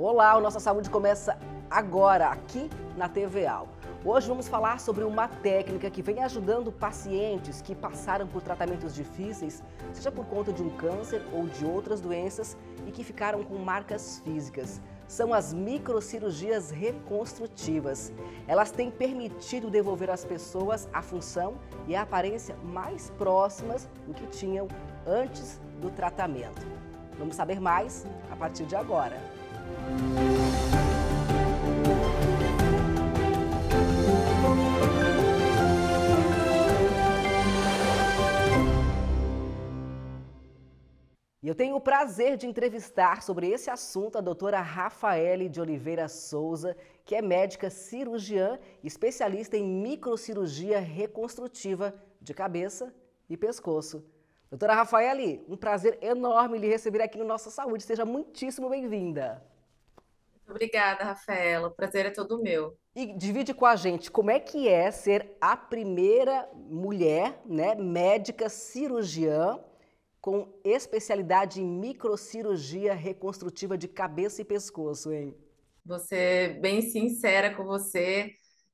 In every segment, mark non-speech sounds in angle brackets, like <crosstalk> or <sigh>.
Olá, o Nossa Saúde começa agora, aqui na TVA. Hoje vamos falar sobre uma técnica que vem ajudando pacientes que passaram por tratamentos difíceis, seja por conta de um câncer ou de outras doenças e que ficaram com marcas físicas. São as microcirurgias reconstrutivas. Elas têm permitido devolver às pessoas a função e a aparência mais próximas do que tinham antes do tratamento. Vamos saber mais a partir de agora eu tenho o prazer de entrevistar sobre esse assunto a doutora Rafaele de Oliveira Souza, que é médica cirurgiã, especialista em microcirurgia reconstrutiva de cabeça e pescoço. Doutora Rafaele, um prazer enorme lhe receber aqui no Nossa Saúde. Seja muitíssimo bem-vinda. Obrigada, Rafaela. O prazer é todo meu. E divide com a gente como é que é ser a primeira mulher, né, médica cirurgiã com especialidade em microcirurgia reconstrutiva de cabeça e pescoço, hein? Você bem sincera com você.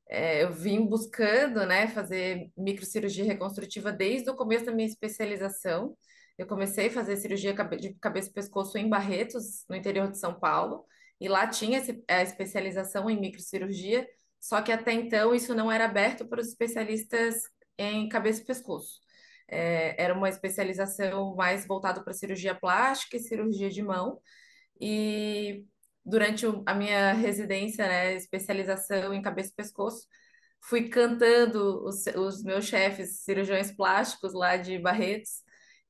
É, eu vim buscando, né, fazer microcirurgia reconstrutiva desde o começo da minha especialização. Eu comecei a fazer cirurgia de cabeça e pescoço em Barretos, no interior de São Paulo. E lá tinha a especialização em microcirurgia, só que até então isso não era aberto para os especialistas em cabeça e pescoço. É, era uma especialização mais voltada para cirurgia plástica e cirurgia de mão. E durante a minha residência, né, especialização em cabeça e pescoço, fui cantando os, os meus chefes, cirurgiões plásticos lá de Barretos,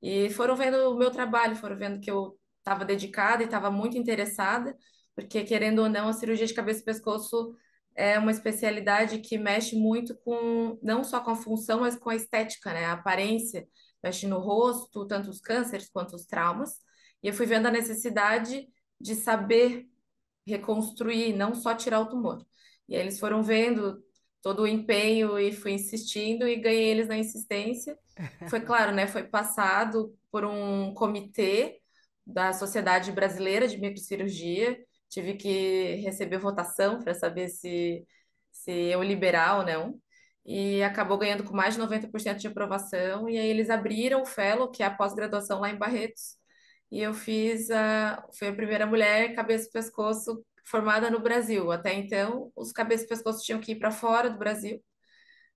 e foram vendo o meu trabalho, foram vendo que eu estava dedicada e estava muito interessada, porque querendo ou não, a cirurgia de cabeça e pescoço é uma especialidade que mexe muito com não só com a função, mas com a estética, né? A aparência, mexe no rosto, tanto os cânceres quanto os traumas. E eu fui vendo a necessidade de saber reconstruir, não só tirar o tumor. E aí eles foram vendo todo o empenho e fui insistindo e ganhei eles na insistência. <laughs> Foi claro, né? Foi passado por um comitê da Sociedade Brasileira de Microcirurgia, tive que receber votação para saber se, se eu liberar ou não. E acabou ganhando com mais de 90% de aprovação. E aí eles abriram o Fellow, que é a pós-graduação lá em Barretos. E eu fiz a. Fui a primeira mulher cabeça e pescoço formada no Brasil. Até então, os cabeças e pescoços tinham que ir para fora do Brasil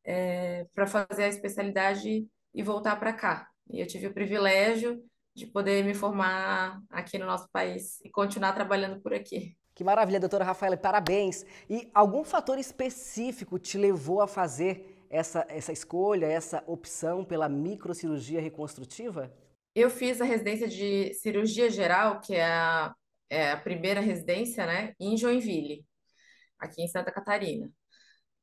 é, eh, para fazer a especialidade e voltar para cá. E eu tive o privilégio de poder me formar aqui no nosso país e continuar trabalhando por aqui. Que maravilha, doutora Rafaela, parabéns. E algum fator específico te levou a fazer essa, essa escolha, essa opção pela microcirurgia reconstrutiva? Eu fiz a residência de cirurgia geral, que é a, é a primeira residência, né, em Joinville, aqui em Santa Catarina.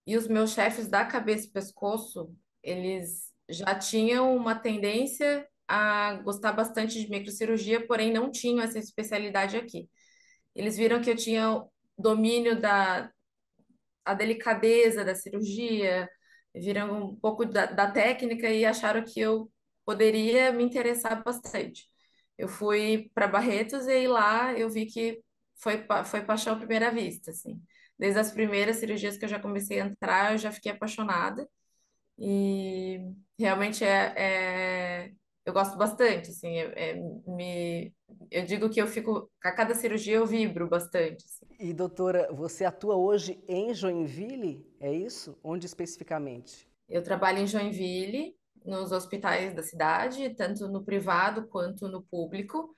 E os meus chefes da cabeça e pescoço, eles já tinham uma tendência a gostar bastante de microcirurgia, porém não tinham essa especialidade aqui. Eles viram que eu tinha domínio da a delicadeza da cirurgia, viram um pouco da, da técnica e acharam que eu poderia me interessar bastante. Eu fui para Barretos e lá eu vi que foi, foi paixão à primeira vista, assim. Desde as primeiras cirurgias que eu já comecei a entrar, eu já fiquei apaixonada. E realmente é, é eu gosto bastante, assim, é, é, me, eu digo que eu fico, a cada cirurgia eu vibro bastante. Assim. E doutora, você atua hoje em Joinville, é isso? Onde especificamente? Eu trabalho em Joinville, nos hospitais da cidade, tanto no privado quanto no público.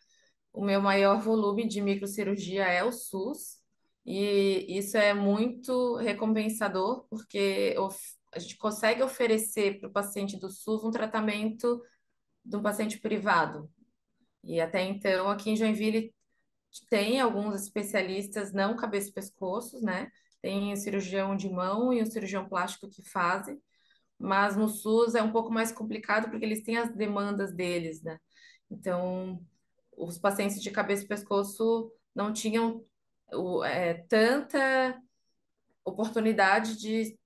O meu maior volume de microcirurgia é o SUS, e isso é muito recompensador, porque a gente consegue oferecer para o paciente do SUS um tratamento de um paciente privado. E até então, aqui em Joinville, tem alguns especialistas, não cabeça e pescoços, né? Tem o cirurgião de mão e o cirurgião plástico que fazem, mas no SUS é um pouco mais complicado porque eles têm as demandas deles, né? Então, os pacientes de cabeça e pescoço não tinham é, tanta oportunidade de,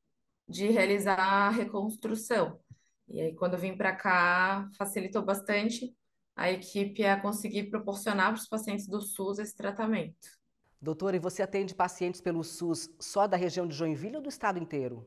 de realizar a reconstrução. E aí, quando eu vim para cá, facilitou bastante a equipe a conseguir proporcionar para os pacientes do SUS esse tratamento. Doutora, e você atende pacientes pelo SUS só da região de Joinville ou do estado inteiro?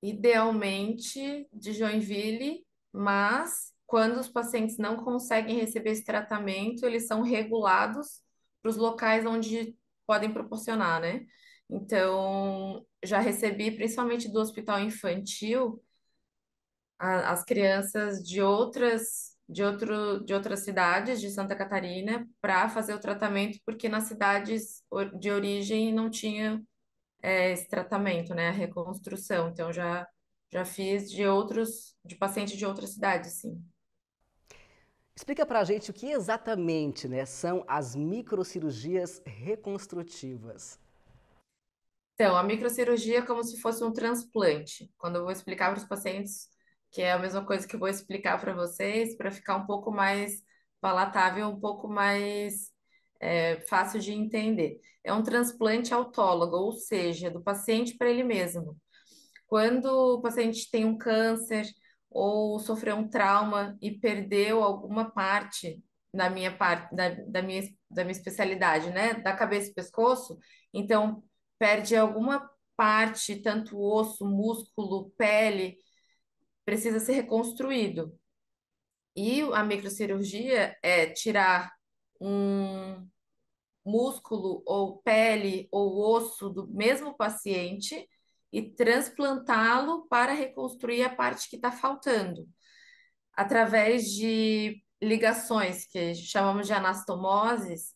Idealmente de Joinville, mas quando os pacientes não conseguem receber esse tratamento, eles são regulados para os locais onde podem proporcionar, né? Então, já recebi, principalmente do hospital infantil, as crianças de outras de outro de outras cidades de Santa Catarina para fazer o tratamento porque nas cidades de origem não tinha é, esse tratamento, né, a reconstrução. Então já já fiz de outros de pacientes de outras cidades, sim. Explica para a gente o que exatamente né, são as microcirurgias reconstrutivas. Então, a microcirurgia é como se fosse um transplante. Quando eu vou explicar para os pacientes que é a mesma coisa que eu vou explicar para vocês, para ficar um pouco mais palatável, um pouco mais é, fácil de entender. É um transplante autólogo, ou seja, do paciente para ele mesmo. Quando o paciente tem um câncer ou sofreu um trauma e perdeu alguma parte da minha parte da, da, minha, da minha especialidade, né? Da cabeça e pescoço, então perde alguma parte, tanto osso, músculo, pele, precisa ser reconstruído. E a microcirurgia é tirar um músculo ou pele ou osso do mesmo paciente e transplantá-lo para reconstruir a parte que está faltando, através de ligações que chamamos de anastomoses.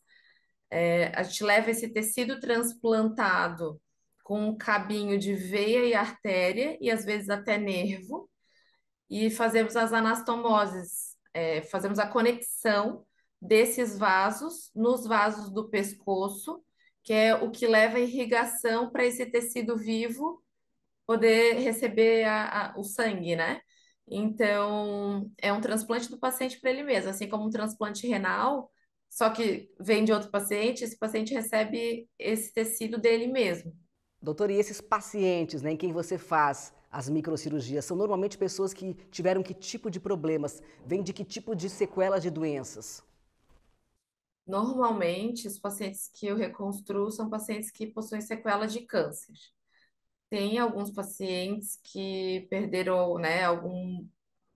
É, a gente leva esse tecido transplantado com um cabinho de veia e artéria e às vezes até nervo e fazemos as anastomoses, é, fazemos a conexão desses vasos nos vasos do pescoço, que é o que leva a irrigação para esse tecido vivo poder receber a, a, o sangue, né? Então, é um transplante do paciente para ele mesmo, assim como um transplante renal, só que vem de outro paciente, esse paciente recebe esse tecido dele mesmo. Doutor, e esses pacientes né, em quem você faz as microcirurgias são normalmente pessoas que tiveram que tipo de problemas, vêm de que tipo de sequelas de doenças? Normalmente, os pacientes que eu reconstruo são pacientes que possuem sequelas de câncer. Tem alguns pacientes que perderam, né, algum,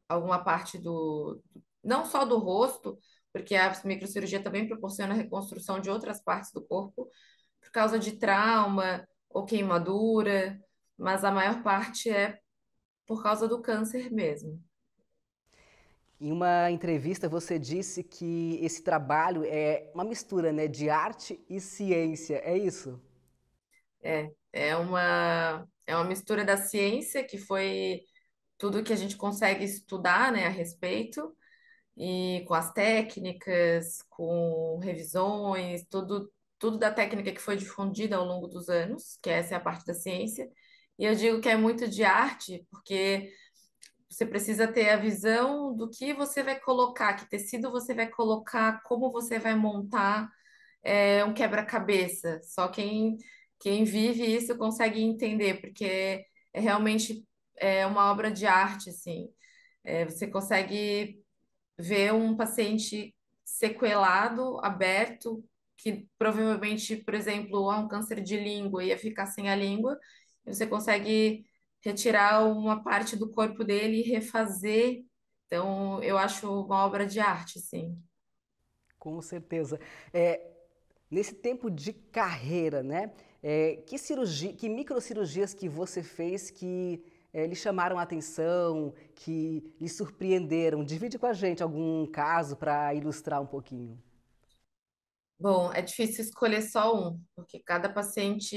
alguma parte do, não só do rosto, porque a microcirurgia também proporciona a reconstrução de outras partes do corpo por causa de trauma ou queimadura mas a maior parte é por causa do câncer mesmo. Em uma entrevista você disse que esse trabalho é uma mistura, né, de arte e ciência, é isso? É, é uma é uma mistura da ciência que foi tudo que a gente consegue estudar, né, a respeito e com as técnicas, com revisões, tudo tudo da técnica que foi difundida ao longo dos anos, que essa é a parte da ciência, e eu digo que é muito de arte, porque você precisa ter a visão do que você vai colocar, que tecido você vai colocar, como você vai montar é, um quebra-cabeça. Só quem, quem vive isso consegue entender, porque é realmente é uma obra de arte, assim. É, você consegue ver um paciente sequelado, aberto, que provavelmente, por exemplo, há um câncer de língua, ia ficar sem a língua, você consegue retirar uma parte do corpo dele e refazer. Então, eu acho uma obra de arte, sim. Com certeza. É, nesse tempo de carreira, né? É, que, cirurgia, que microcirurgias que você fez que é, lhe chamaram a atenção, que lhe surpreenderam? Divide com a gente algum caso para ilustrar um pouquinho. Bom, é difícil escolher só um, porque cada paciente,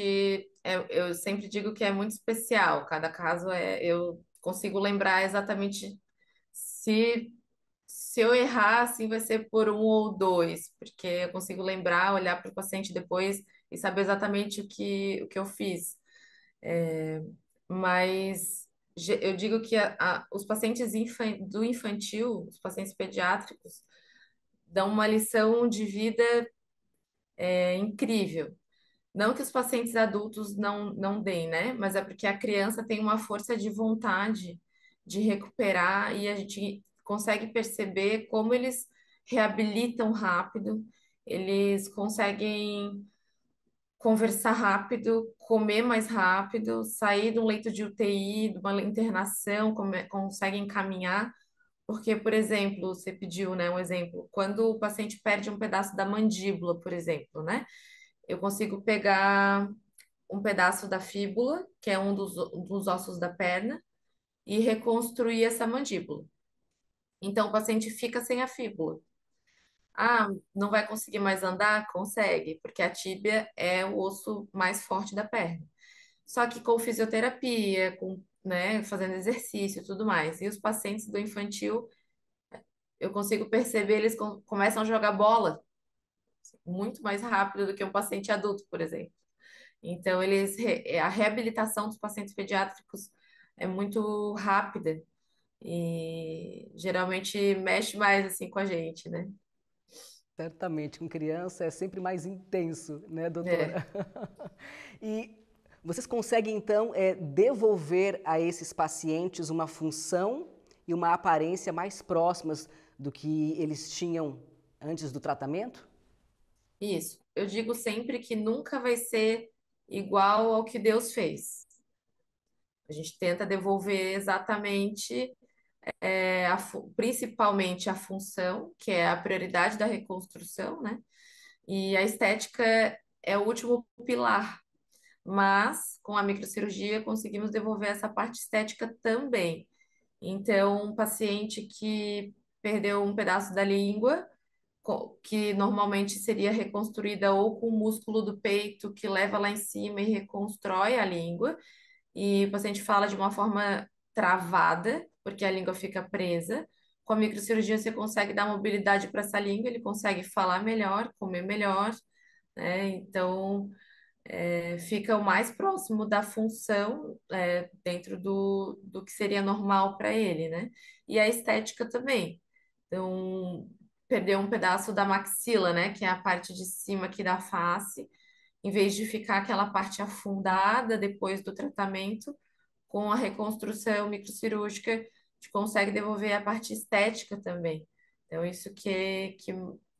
é, eu sempre digo que é muito especial, cada caso é, eu consigo lembrar exatamente se, se eu errar, assim, vai ser por um ou dois, porque eu consigo lembrar, olhar para o paciente depois e saber exatamente o que, o que eu fiz. É, mas eu digo que a, a, os pacientes infan, do infantil, os pacientes pediátricos, dão uma lição de vida é, incrível. Não que os pacientes adultos não, não deem, né? Mas é porque a criança tem uma força de vontade de recuperar e a gente consegue perceber como eles reabilitam rápido, eles conseguem conversar rápido, comer mais rápido, sair de um leito de UTI, de uma internação, come, conseguem caminhar. Porque, por exemplo, você pediu, né, um exemplo, quando o paciente perde um pedaço da mandíbula, por exemplo, né? Eu consigo pegar um pedaço da fíbula, que é um dos, dos ossos da perna, e reconstruir essa mandíbula. Então, o paciente fica sem a fíbula. Ah, não vai conseguir mais andar? Consegue, porque a tíbia é o osso mais forte da perna. Só que com fisioterapia, com né, fazendo exercício e tudo mais. E os pacientes do infantil, eu consigo perceber, eles começam a jogar bola muito mais rápido do que um paciente adulto, por exemplo. Então, eles, é, a reabilitação dos pacientes pediátricos é muito rápida e geralmente mexe mais assim com a gente, né? Certamente, com criança é sempre mais intenso, né, é. doutora? É. <laughs> e vocês conseguem então é, devolver a esses pacientes uma função e uma aparência mais próximas do que eles tinham antes do tratamento? Isso. Eu digo sempre que nunca vai ser igual ao que Deus fez. A gente tenta devolver exatamente, é, a, principalmente a função, que é a prioridade da reconstrução, né? E a estética é o último pilar mas com a microcirurgia conseguimos devolver essa parte estética também. Então, um paciente que perdeu um pedaço da língua, que normalmente seria reconstruída ou com o músculo do peito que leva lá em cima e reconstrói a língua, e o paciente fala de uma forma travada, porque a língua fica presa. Com a microcirurgia você consegue dar mobilidade para essa língua, ele consegue falar melhor, comer melhor, né? Então, é, fica o mais próximo da função é, dentro do, do que seria normal para ele, né? E a estética também. Então, perdeu um pedaço da maxila, né? Que é a parte de cima aqui da face, em vez de ficar aquela parte afundada depois do tratamento, com a reconstrução microcirúrgica, a gente consegue devolver a parte estética também. Então, isso que, é, que,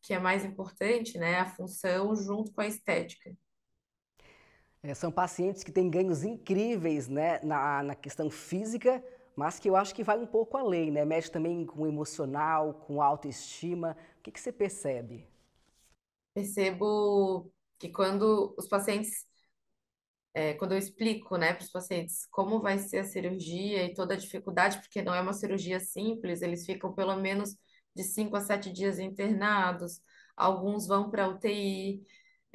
que é mais importante, né? A função junto com a estética. É, são pacientes que têm ganhos incríveis né, na, na questão física, mas que eu acho que vai um pouco além, né? Mexe também com o emocional, com autoestima. O que, que você percebe? Percebo que quando os pacientes, é, quando eu explico, né, para os pacientes como vai ser a cirurgia e toda a dificuldade, porque não é uma cirurgia simples, eles ficam pelo menos de 5 a 7 dias internados, alguns vão para UTI,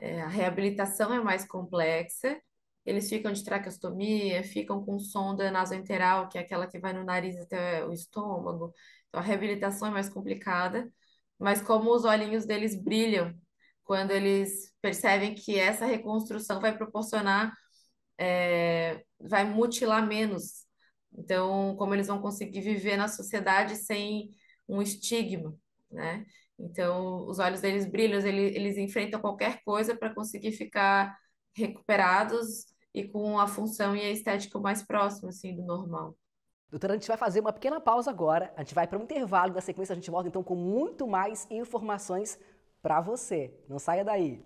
é, a reabilitação é mais complexa. Eles ficam de traqueostomia, ficam com sonda nasoenteral, que é aquela que vai no nariz até o estômago. Então, a reabilitação é mais complicada, mas como os olhinhos deles brilham quando eles percebem que essa reconstrução vai proporcionar, é, vai mutilar menos. Então, como eles vão conseguir viver na sociedade sem um estigma, né? Então, os olhos deles brilham, eles, eles enfrentam qualquer coisa para conseguir ficar recuperados e com a função e a estética mais próxima assim, do normal. Doutora, a gente vai fazer uma pequena pausa agora, a gente vai para um intervalo, da sequência a gente volta então com muito mais informações para você. Não saia daí.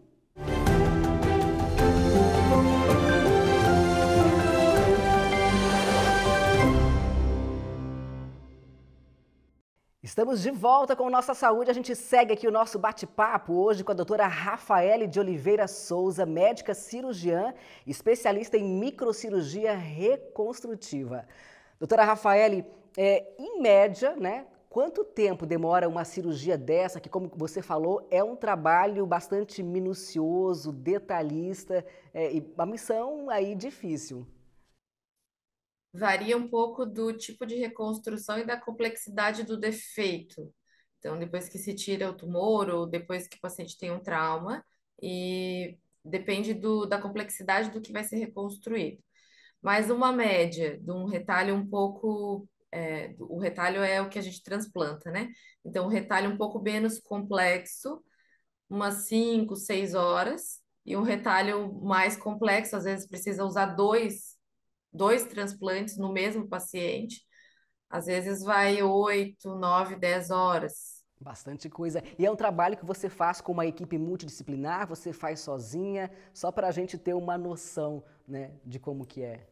Estamos de volta com Nossa Saúde. A gente segue aqui o nosso bate-papo hoje com a doutora Rafaele de Oliveira Souza, médica cirurgiã, especialista em microcirurgia reconstrutiva. Doutora Rafaele, é, em média, né, quanto tempo demora uma cirurgia dessa, que como você falou, é um trabalho bastante minucioso, detalhista é, e uma missão aí difícil? varia um pouco do tipo de reconstrução e da complexidade do defeito. Então, depois que se tira o tumor ou depois que o paciente tem um trauma, e depende do, da complexidade do que vai ser reconstruído. Mas uma média de um retalho um pouco. É, o retalho é o que a gente transplanta, né? Então, o retalho um pouco menos complexo, umas 5, 6 horas, e um retalho mais complexo, às vezes precisa usar dois dois transplantes no mesmo paciente. Às vezes vai 8, 9, 10 horas. Bastante coisa. E é um trabalho que você faz com uma equipe multidisciplinar, você faz sozinha, só para a gente ter uma noção né, de como que é.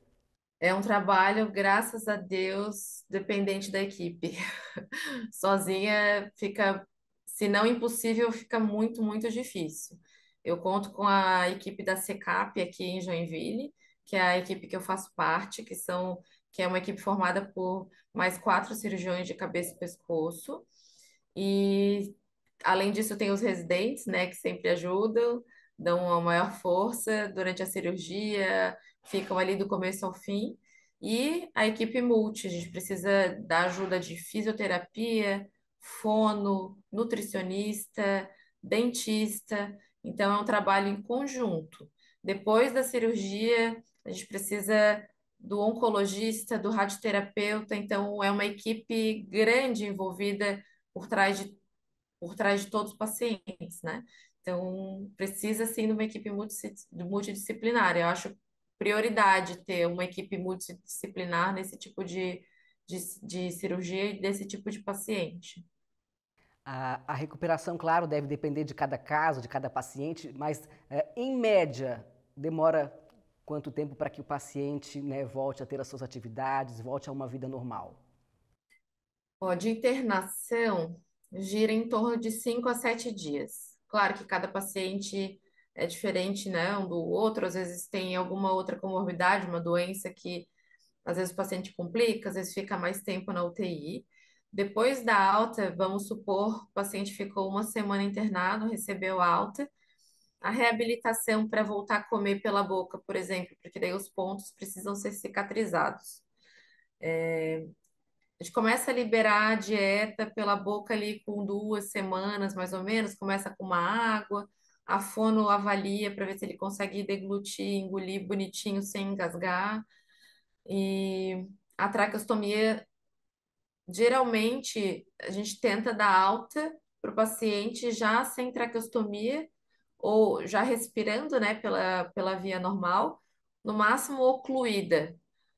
É um trabalho, graças a Deus, dependente da equipe. <laughs> Sozinha fica, se não impossível, fica muito, muito difícil. Eu conto com a equipe da SECAP aqui em Joinville, que é a equipe que eu faço parte, que são que é uma equipe formada por mais quatro cirurgiões de cabeça e pescoço. E além disso tem os residentes, né, que sempre ajudam, dão a maior força durante a cirurgia, ficam ali do começo ao fim. E a equipe multi, a gente precisa da ajuda de fisioterapia, fono, nutricionista, dentista. Então é um trabalho em conjunto. Depois da cirurgia, a gente precisa do oncologista, do radioterapeuta, então é uma equipe grande envolvida por trás de, por trás de todos os pacientes, né? Então, precisa sim de uma equipe multidisciplinar. Eu acho prioridade ter uma equipe multidisciplinar nesse tipo de, de, de cirurgia e desse tipo de paciente. A, a, recuperação, claro, deve depender de cada caso, de cada paciente, mas é, em média, demora Quanto tempo para que o paciente né, volte a ter as suas atividades, volte a uma vida normal? Ó, de internação, gira em torno de 5 a 7 dias. Claro que cada paciente é diferente né, um do outro, às vezes tem alguma outra comorbidade, uma doença que às vezes o paciente complica, às vezes fica mais tempo na UTI. Depois da alta, vamos supor, o paciente ficou uma semana internado, recebeu alta, a reabilitação para voltar a comer pela boca, por exemplo, porque daí os pontos precisam ser cicatrizados. É, a gente começa a liberar a dieta pela boca ali com duas semanas, mais ou menos, começa com uma água, a fono avalia para ver se ele consegue deglutir, engolir bonitinho sem engasgar. E a traqueostomia, geralmente, a gente tenta dar alta para o paciente já sem traqueostomia, ou já respirando, né, pela, pela via normal, no máximo ocluída.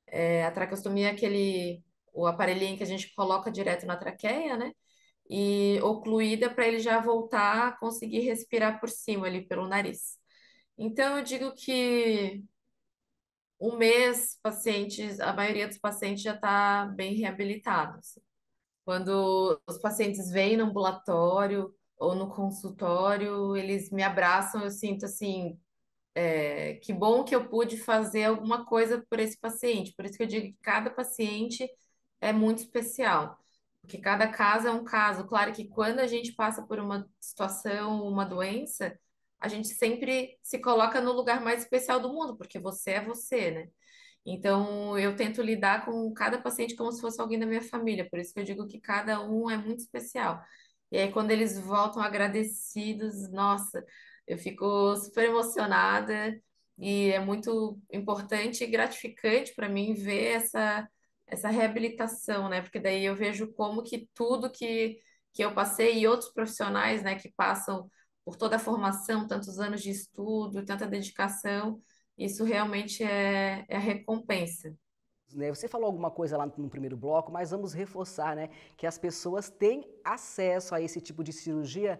É, a tracostomia é aquele o aparelhinho que a gente coloca direto na traqueia, né? E ocluída para ele já voltar a conseguir respirar por cima ali pelo nariz. Então eu digo que um mês, pacientes, a maioria dos pacientes já está bem reabilitados. Quando os pacientes vêm no ambulatório, ou no consultório, eles me abraçam, eu sinto assim, é, que bom que eu pude fazer alguma coisa por esse paciente. Por isso que eu digo que cada paciente é muito especial, porque cada caso é um caso. Claro que quando a gente passa por uma situação, uma doença, a gente sempre se coloca no lugar mais especial do mundo, porque você é você, né? Então, eu tento lidar com cada paciente como se fosse alguém da minha família, por isso que eu digo que cada um é muito especial. E aí, quando eles voltam agradecidos, nossa, eu fico super emocionada e é muito importante e gratificante para mim ver essa, essa reabilitação, né? Porque daí eu vejo como que tudo que, que eu passei e outros profissionais, né, que passam por toda a formação, tantos anos de estudo, tanta dedicação, isso realmente é, é a recompensa. Né, você falou alguma coisa lá no primeiro bloco, mas vamos reforçar né, que as pessoas têm acesso a esse tipo de cirurgia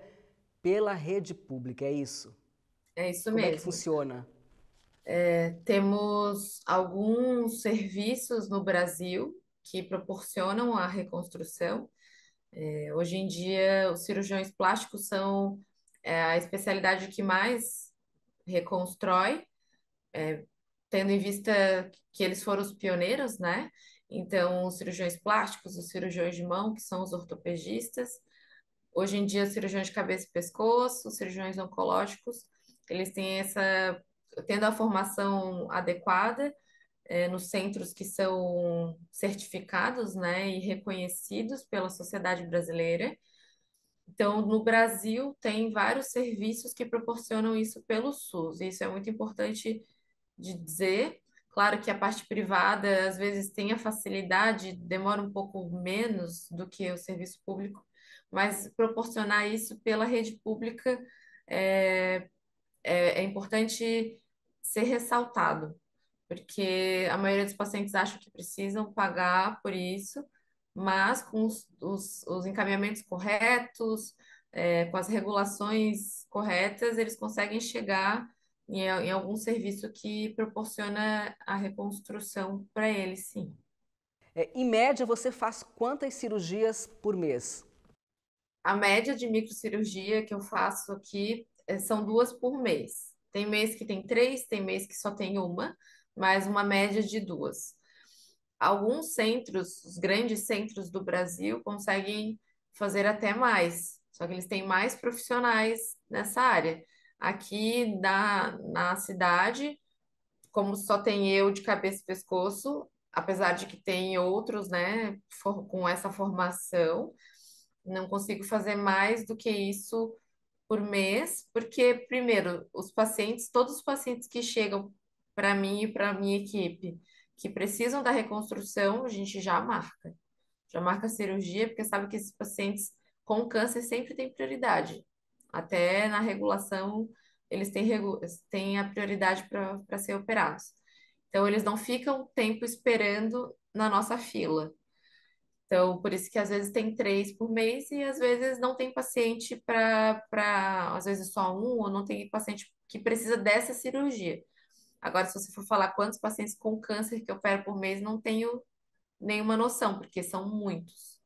pela rede pública, é isso? É isso Como mesmo. Como é que funciona? É, temos alguns serviços no Brasil que proporcionam a reconstrução. É, hoje em dia, os cirurgiões plásticos são é, a especialidade que mais reconstrói, é, tendo em vista que eles foram os pioneiros, né? Então, os cirurgiões plásticos, os cirurgiões de mão, que são os ortopedistas, hoje em dia, os cirurgiões de cabeça e pescoço, os cirurgiões oncológicos, eles têm essa, tendo a formação adequada é, nos centros que são certificados, né, e reconhecidos pela sociedade brasileira. Então, no Brasil, tem vários serviços que proporcionam isso pelo SUS, e isso é muito importante de dizer. Claro que a parte privada, às vezes, tem a facilidade, demora um pouco menos do que o serviço público, mas proporcionar isso pela rede pública é, é, é importante ser ressaltado, porque a maioria dos pacientes acha que precisam pagar por isso, mas com os, os, os encaminhamentos corretos, é, com as regulações corretas, eles conseguem chegar em, em algum serviço que proporciona a reconstrução para ele, sim. É, em média, você faz quantas cirurgias por mês? A média de microcirurgia que eu faço aqui é, são duas por mês. Tem mês que tem três, tem mês que só tem uma, mas uma média de duas. Alguns centros, os grandes centros do Brasil, conseguem fazer até mais, só que eles têm mais profissionais nessa área aqui da, na cidade, como só tem eu de cabeça e pescoço, apesar de que tem outros, né, for, com essa formação, não consigo fazer mais do que isso por mês, porque, primeiro, os pacientes, todos os pacientes que chegam para mim e para minha equipe, que precisam da reconstrução, a gente já marca. Já marca cirurgia, porque sabe que esses pacientes com câncer sempre têm prioridade. Até na regulação, eles têm, regu têm a prioridade para ser operados. Então, eles não ficam tempo esperando na nossa fila. Então, por isso que às vezes tem três por mês e às vezes não tem paciente para, às vezes só um, ou não tem paciente que precisa dessa cirurgia. Agora, se você for falar quantos pacientes com câncer que opero por mês, não tenho nenhuma noção, porque são muitos.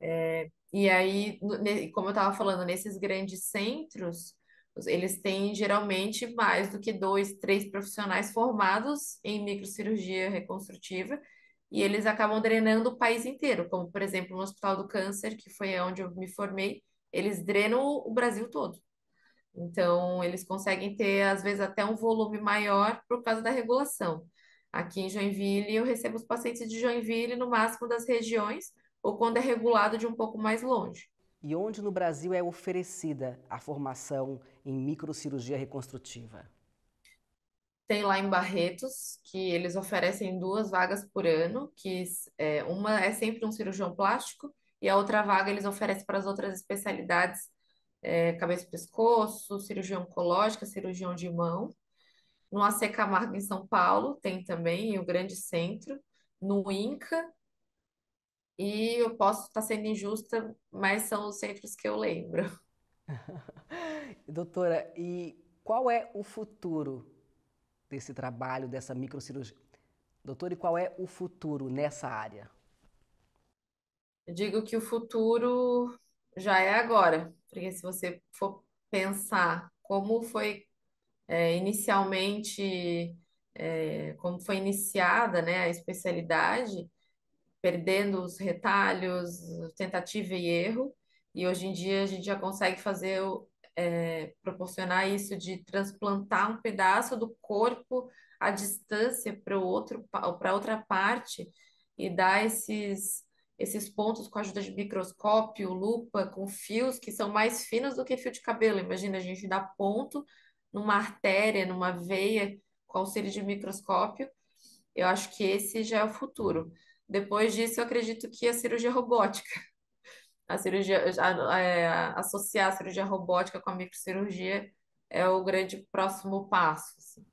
É, e aí, como eu estava falando, nesses grandes centros, eles têm geralmente mais do que dois, três profissionais formados em microcirurgia reconstrutiva e eles acabam drenando o país inteiro, como por exemplo no Hospital do Câncer, que foi onde eu me formei, eles drenam o Brasil todo. Então, eles conseguem ter, às vezes, até um volume maior por causa da regulação. Aqui em Joinville, eu recebo os pacientes de Joinville, no máximo das regiões, ou quando é regulado de um pouco mais longe. E onde no Brasil é oferecida a formação em microcirurgia reconstrutiva? Tem lá em Barretos, que eles oferecem duas vagas por ano, que é, uma é sempre um cirurgião plástico e a outra vaga eles oferecem para as outras especialidades, é, cabeça e pescoço, cirurgia oncológica, cirurgião de mão. No AC Camargo, em São Paulo, tem também, o um grande centro. No INCA, e eu posso estar sendo injusta, mas são os centros que eu lembro. <laughs> Doutora, e qual é o futuro desse trabalho, dessa microcirurgia? Doutora, e qual é o futuro nessa área? Eu digo que o futuro já é agora, porque se você for pensar como foi é, inicialmente, é, como foi iniciada né, a especialidade, perdendo os retalhos, tentativa e erro. E hoje em dia a gente já consegue fazer, é, proporcionar isso de transplantar um pedaço do corpo à distância para outro para outra parte e dar esses esses pontos com a ajuda de microscópio, lupa, com fios que são mais finos do que fio de cabelo. Imagina a gente dar ponto numa artéria, numa veia com auxílio de microscópio. Eu acho que esse já é o futuro. Depois disso, eu acredito que a cirurgia robótica, a cirurgia, a, a, é, a, associar a cirurgia robótica com a microcirurgia é o grande próximo passo. Assim.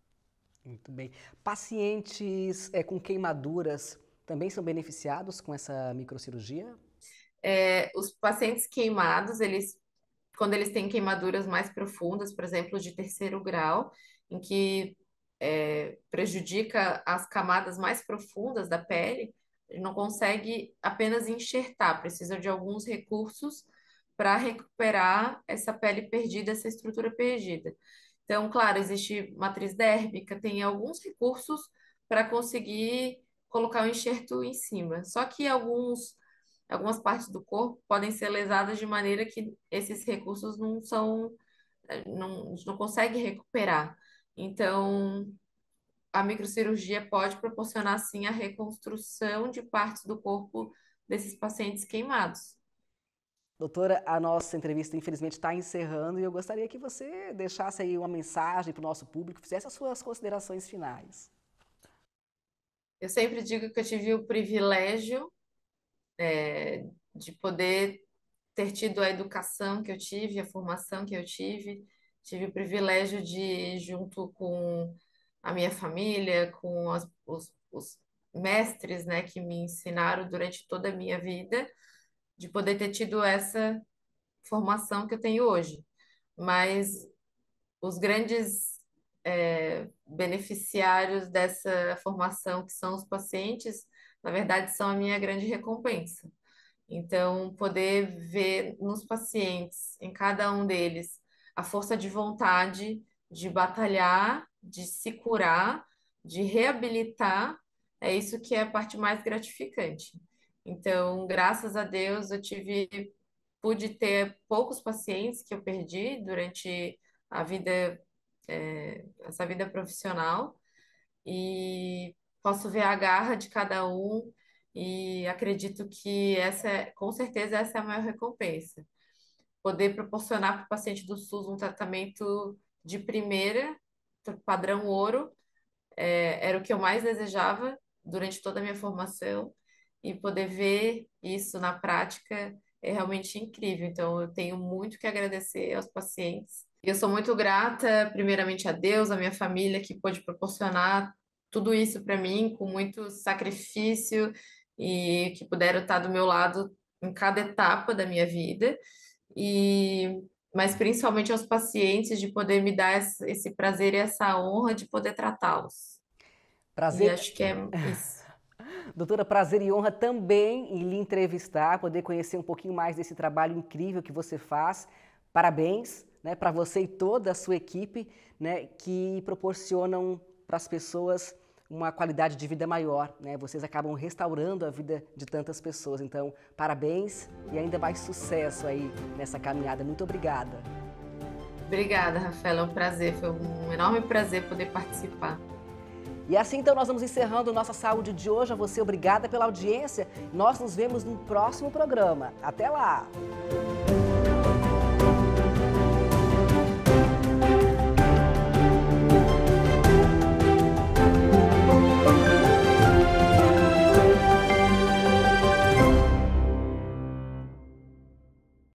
Muito bem. Pacientes é, com queimaduras também são beneficiados com essa microcirurgia? É, os pacientes queimados, eles, quando eles têm queimaduras mais profundas, por exemplo, de terceiro grau, em que é, prejudica as camadas mais profundas da pele, não consegue apenas enxertar, precisa de alguns recursos para recuperar essa pele perdida, essa estrutura perdida. Então, claro, existe matriz dérmica, tem alguns recursos para conseguir colocar o enxerto em cima. Só que alguns, algumas partes do corpo podem ser lesadas de maneira que esses recursos não são, não, não consegue recuperar. Então, a microcirurgia pode proporcionar, sim, a reconstrução de partes do corpo desses pacientes queimados. Doutora, a nossa entrevista infelizmente está encerrando e eu gostaria que você deixasse aí uma mensagem para o nosso público, fizesse as suas considerações finais. Eu sempre digo que eu tive o privilégio é, de poder ter tido a educação que eu tive, a formação que eu tive, tive o privilégio de, junto com a minha família, com as, os, os mestres né, que me ensinaram durante toda a minha vida, de poder ter tido essa formação que eu tenho hoje. Mas os grandes é, beneficiários dessa formação, que são os pacientes, na verdade, são a minha grande recompensa. Então, poder ver nos pacientes, em cada um deles, a força de vontade de batalhar, de se curar, de reabilitar, é isso que é a parte mais gratificante. Então, graças a Deus, eu tive pude ter poucos pacientes que eu perdi durante a vida é, essa vida profissional e posso ver a garra de cada um e acredito que essa com certeza essa é a maior recompensa poder proporcionar para o paciente do SUS um tratamento de primeira, padrão ouro, é, era o que eu mais desejava durante toda a minha formação e poder ver isso na prática é realmente incrível. Então, eu tenho muito que agradecer aos pacientes. E eu sou muito grata, primeiramente, a Deus, a minha família, que pôde proporcionar tudo isso para mim com muito sacrifício e que puderam estar do meu lado em cada etapa da minha vida. E mas principalmente aos pacientes de poder me dar esse prazer e essa honra de poder tratá-los. Prazer. E acho que é isso. <laughs> Doutora, prazer e honra também em lhe entrevistar, poder conhecer um pouquinho mais desse trabalho incrível que você faz. Parabéns né, para você e toda a sua equipe, né, que proporcionam para as pessoas uma qualidade de vida maior, né? Vocês acabam restaurando a vida de tantas pessoas. Então, parabéns e ainda mais sucesso aí nessa caminhada. Muito obrigada. Obrigada, Rafaela. É um prazer, foi um enorme prazer poder participar. E assim então nós vamos encerrando nossa saúde de hoje. A você, obrigada pela audiência. Nós nos vemos no próximo programa. Até lá!